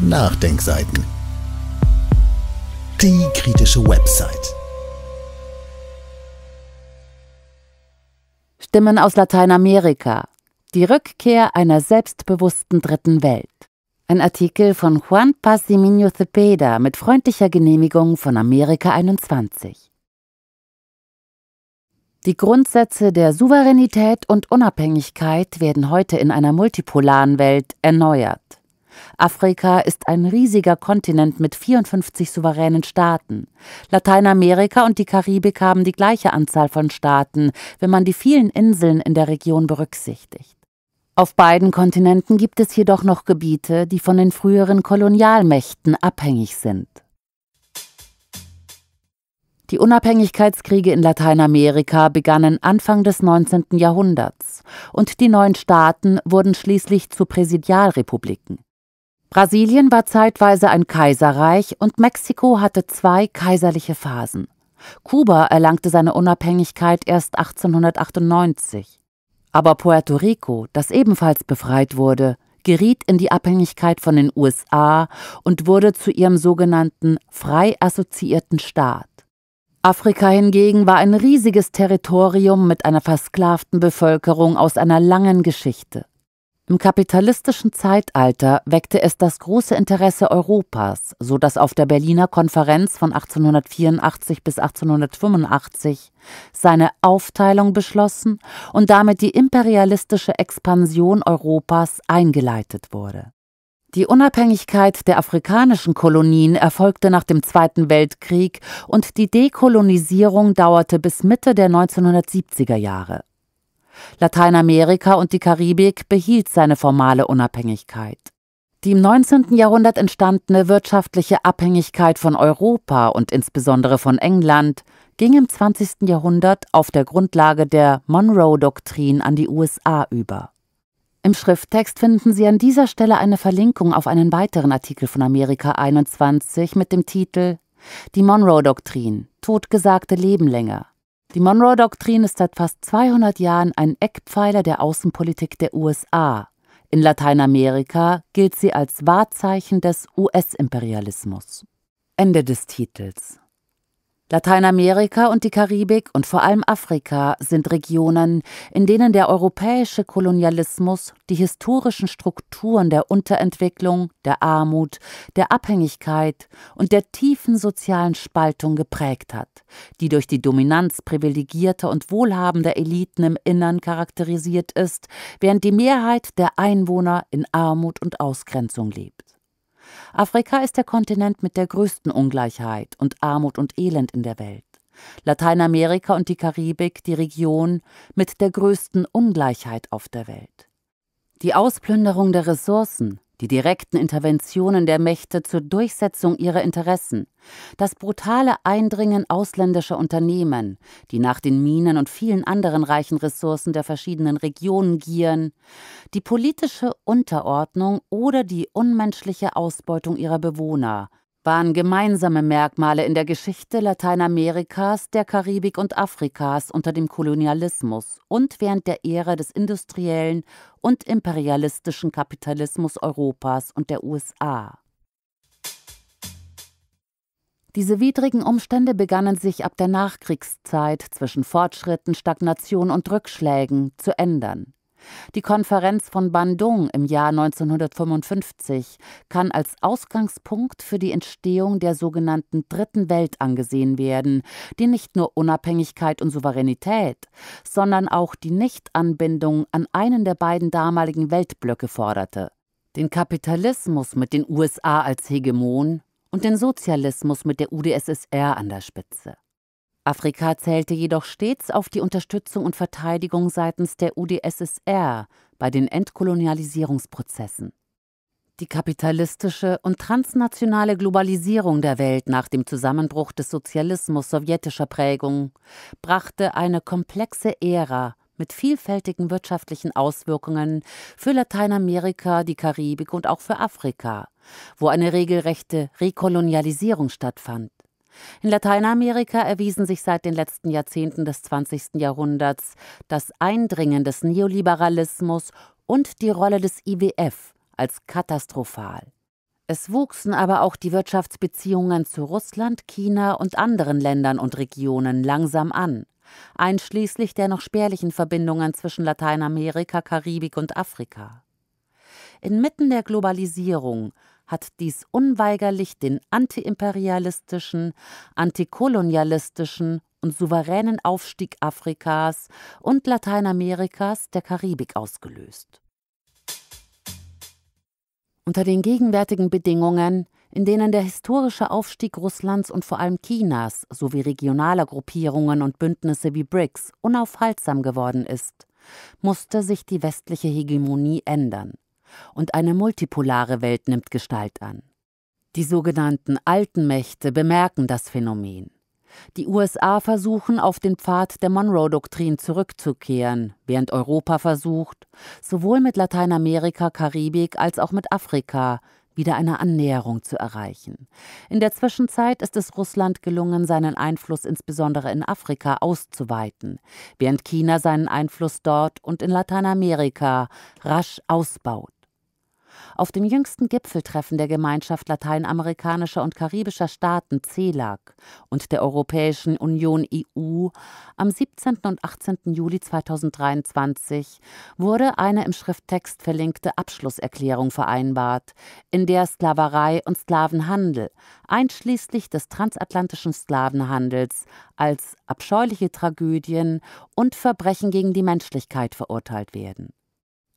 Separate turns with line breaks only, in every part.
Nachdenkseiten. Die kritische Website. Stimmen aus Lateinamerika. Die Rückkehr einer selbstbewussten dritten Welt. Ein Artikel von Juan Pasimiño Cepeda mit freundlicher Genehmigung von Amerika 21. Die Grundsätze der Souveränität und Unabhängigkeit werden heute in einer multipolaren Welt erneuert. Afrika ist ein riesiger Kontinent mit 54 souveränen Staaten. Lateinamerika und die Karibik haben die gleiche Anzahl von Staaten, wenn man die vielen Inseln in der Region berücksichtigt. Auf beiden Kontinenten gibt es jedoch noch Gebiete, die von den früheren Kolonialmächten abhängig sind. Die Unabhängigkeitskriege in Lateinamerika begannen Anfang des 19. Jahrhunderts und die neuen Staaten wurden schließlich zu Präsidialrepubliken. Brasilien war zeitweise ein Kaiserreich und Mexiko hatte zwei kaiserliche Phasen. Kuba erlangte seine Unabhängigkeit erst 1898. Aber Puerto Rico, das ebenfalls befreit wurde, geriet in die Abhängigkeit von den USA und wurde zu ihrem sogenannten frei assoziierten Staat. Afrika hingegen war ein riesiges Territorium mit einer versklavten Bevölkerung aus einer langen Geschichte. Im kapitalistischen Zeitalter weckte es das große Interesse Europas, so dass auf der Berliner Konferenz von 1884 bis 1885 seine Aufteilung beschlossen und damit die imperialistische Expansion Europas eingeleitet wurde. Die Unabhängigkeit der afrikanischen Kolonien erfolgte nach dem Zweiten Weltkrieg und die Dekolonisierung dauerte bis Mitte der 1970er Jahre Lateinamerika und die Karibik behielt seine formale Unabhängigkeit. Die im 19. Jahrhundert entstandene wirtschaftliche Abhängigkeit von Europa und insbesondere von England ging im 20. Jahrhundert auf der Grundlage der Monroe-Doktrin an die USA über. Im Schrifttext finden Sie an dieser Stelle eine Verlinkung auf einen weiteren Artikel von Amerika 21 mit dem Titel Die Monroe-Doktrin, totgesagte Leben länger die Monroe-Doktrin ist seit fast 200 Jahren ein Eckpfeiler der Außenpolitik der USA. In Lateinamerika gilt sie als Wahrzeichen des US-Imperialismus. Ende des Titels Lateinamerika und die Karibik und vor allem Afrika sind Regionen, in denen der europäische Kolonialismus die historischen Strukturen der Unterentwicklung, der Armut, der Abhängigkeit und der tiefen sozialen Spaltung geprägt hat, die durch die Dominanz privilegierter und wohlhabender Eliten im Innern charakterisiert ist, während die Mehrheit der Einwohner in Armut und Ausgrenzung lebt. Afrika ist der Kontinent mit der größten Ungleichheit und Armut und Elend in der Welt. Lateinamerika und die Karibik die Region mit der größten Ungleichheit auf der Welt. Die Ausplünderung der Ressourcen, die direkten Interventionen der Mächte zur Durchsetzung ihrer Interessen, das brutale Eindringen ausländischer Unternehmen, die nach den Minen und vielen anderen reichen Ressourcen der verschiedenen Regionen gieren, die politische Unterordnung oder die unmenschliche Ausbeutung ihrer Bewohner – waren gemeinsame Merkmale in der Geschichte Lateinamerikas, der Karibik und Afrikas unter dem Kolonialismus und während der Ära des industriellen und imperialistischen Kapitalismus Europas und der USA. Diese widrigen Umstände begannen sich ab der Nachkriegszeit zwischen Fortschritten, Stagnation und Rückschlägen zu ändern. Die Konferenz von Bandung im Jahr 1955 kann als Ausgangspunkt für die Entstehung der sogenannten Dritten Welt angesehen werden, die nicht nur Unabhängigkeit und Souveränität, sondern auch die Nichtanbindung an einen der beiden damaligen Weltblöcke forderte. Den Kapitalismus mit den USA als Hegemon und den Sozialismus mit der UdSSR an der Spitze. Afrika zählte jedoch stets auf die Unterstützung und Verteidigung seitens der UdSSR bei den Entkolonialisierungsprozessen. Die kapitalistische und transnationale Globalisierung der Welt nach dem Zusammenbruch des Sozialismus sowjetischer Prägung brachte eine komplexe Ära mit vielfältigen wirtschaftlichen Auswirkungen für Lateinamerika, die Karibik und auch für Afrika, wo eine regelrechte Rekolonialisierung stattfand. In Lateinamerika erwiesen sich seit den letzten Jahrzehnten des 20. Jahrhunderts das Eindringen des Neoliberalismus und die Rolle des IWF als katastrophal. Es wuchsen aber auch die Wirtschaftsbeziehungen zu Russland, China und anderen Ländern und Regionen langsam an, einschließlich der noch spärlichen Verbindungen zwischen Lateinamerika, Karibik und Afrika. Inmitten der Globalisierung hat dies unweigerlich den antiimperialistischen, antikolonialistischen und souveränen Aufstieg Afrikas und Lateinamerikas der Karibik ausgelöst. Unter den gegenwärtigen Bedingungen, in denen der historische Aufstieg Russlands und vor allem Chinas sowie regionaler Gruppierungen und Bündnisse wie BRICS unaufhaltsam geworden ist, musste sich die westliche Hegemonie ändern und eine multipolare Welt nimmt Gestalt an. Die sogenannten alten Mächte bemerken das Phänomen. Die USA versuchen, auf den Pfad der Monroe-Doktrin zurückzukehren, während Europa versucht, sowohl mit Lateinamerika, Karibik als auch mit Afrika wieder eine Annäherung zu erreichen. In der Zwischenzeit ist es Russland gelungen, seinen Einfluss insbesondere in Afrika auszuweiten, während China seinen Einfluss dort und in Lateinamerika rasch ausbaut auf dem jüngsten Gipfeltreffen der Gemeinschaft lateinamerikanischer und karibischer Staaten CELAC und der Europäischen Union EU am 17. und 18. Juli 2023 wurde eine im Schrifttext verlinkte Abschlusserklärung vereinbart, in der Sklaverei und Sklavenhandel, einschließlich des transatlantischen Sklavenhandels, als abscheuliche Tragödien und Verbrechen gegen die Menschlichkeit verurteilt werden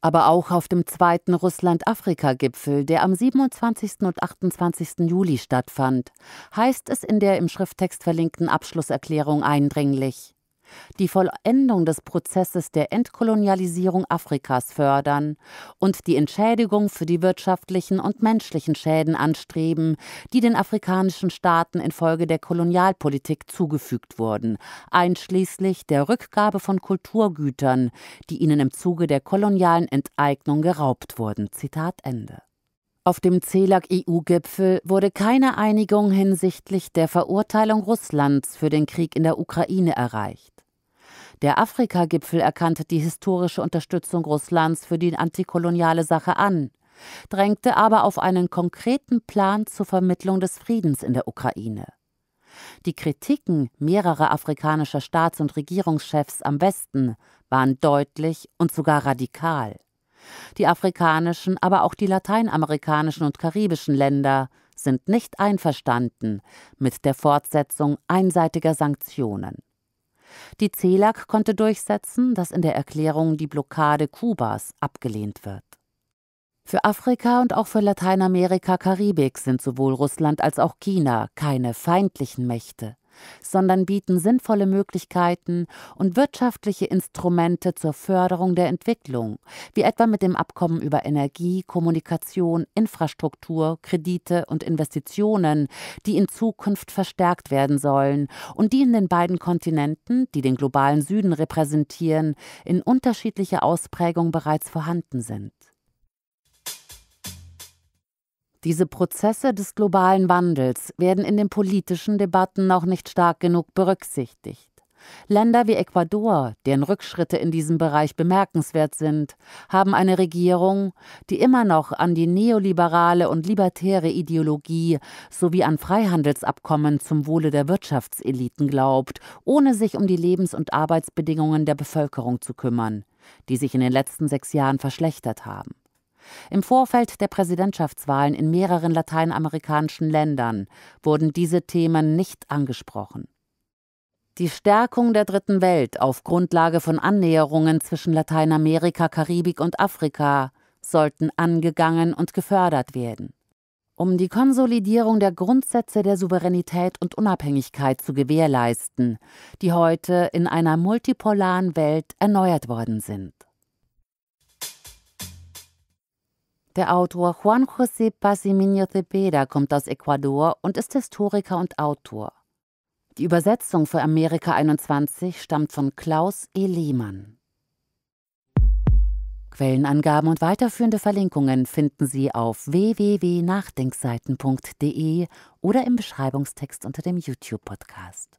aber auch auf dem zweiten Russland-Afrika-Gipfel, der am 27. und 28. Juli stattfand, heißt es in der im Schrifttext verlinkten Abschlusserklärung eindringlich die Vollendung des Prozesses der Entkolonialisierung Afrikas fördern und die Entschädigung für die wirtschaftlichen und menschlichen Schäden anstreben, die den afrikanischen Staaten infolge der Kolonialpolitik zugefügt wurden, einschließlich der Rückgabe von Kulturgütern, die ihnen im Zuge der kolonialen Enteignung geraubt wurden. Zitat Ende. Auf dem CELAC-EU-Gipfel wurde keine Einigung hinsichtlich der Verurteilung Russlands für den Krieg in der Ukraine erreicht. Der Afrika-Gipfel erkannte die historische Unterstützung Russlands für die antikoloniale Sache an, drängte aber auf einen konkreten Plan zur Vermittlung des Friedens in der Ukraine. Die Kritiken mehrerer afrikanischer Staats- und Regierungschefs am Westen waren deutlich und sogar radikal. Die afrikanischen, aber auch die lateinamerikanischen und karibischen Länder sind nicht einverstanden mit der Fortsetzung einseitiger Sanktionen. Die CELAC konnte durchsetzen, dass in der Erklärung die Blockade Kubas abgelehnt wird. Für Afrika und auch für Lateinamerika, Karibik sind sowohl Russland als auch China keine feindlichen Mächte sondern bieten sinnvolle Möglichkeiten und wirtschaftliche Instrumente zur Förderung der Entwicklung, wie etwa mit dem Abkommen über Energie, Kommunikation, Infrastruktur, Kredite und Investitionen, die in Zukunft verstärkt werden sollen und die in den beiden Kontinenten, die den globalen Süden repräsentieren, in unterschiedlicher Ausprägung bereits vorhanden sind. Diese Prozesse des globalen Wandels werden in den politischen Debatten noch nicht stark genug berücksichtigt. Länder wie Ecuador, deren Rückschritte in diesem Bereich bemerkenswert sind, haben eine Regierung, die immer noch an die neoliberale und libertäre Ideologie sowie an Freihandelsabkommen zum Wohle der Wirtschaftseliten glaubt, ohne sich um die Lebens- und Arbeitsbedingungen der Bevölkerung zu kümmern, die sich in den letzten sechs Jahren verschlechtert haben. Im Vorfeld der Präsidentschaftswahlen in mehreren lateinamerikanischen Ländern wurden diese Themen nicht angesprochen. Die Stärkung der Dritten Welt auf Grundlage von Annäherungen zwischen Lateinamerika, Karibik und Afrika sollten angegangen und gefördert werden. Um die Konsolidierung der Grundsätze der Souveränität und Unabhängigkeit zu gewährleisten, die heute in einer multipolaren Welt erneuert worden sind. Der Autor Juan José Pasimiño Cepeda kommt aus Ecuador und ist Historiker und Autor. Die Übersetzung für Amerika 21 stammt von Klaus E. Lehmann. Quellenangaben und weiterführende Verlinkungen finden Sie auf www.nachdenkseiten.de oder im Beschreibungstext unter dem YouTube-Podcast.